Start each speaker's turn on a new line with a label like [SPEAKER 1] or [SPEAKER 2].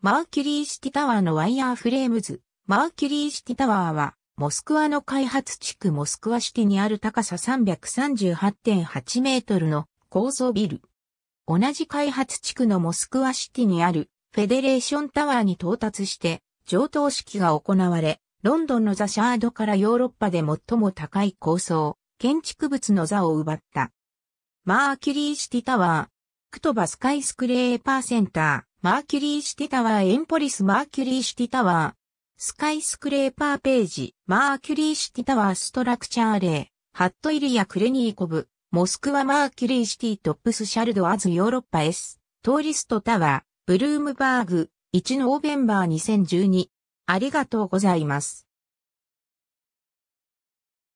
[SPEAKER 1] マーキュリーシティタワーのワイヤーフレームズ。マーキュリーシティタワーは、モスクワの開発地区モスクワシティにある高さ338.8メートルの高層ビル。同じ開発地区のモスクワシティにあるフェデレーションタワーに到達して、上等式が行われ、ロンドンのザ・シャードからヨーロッパで最も高い高層、建築物の座を奪った。マーキュリーシティタワー、クトバスカイスクレーパーセンター。マーキュリーシティタワーエンポリスマーキュリーシティタワースカイスクレーパーページマーキュリーシティタワーストラクチャーレイハットイリアクレニーコブモスクワマーキュリーシティトップスシャルドアズヨーロッパ S トーリストタワーブルームバーグ1ノーベンバー2012ありがとうございます。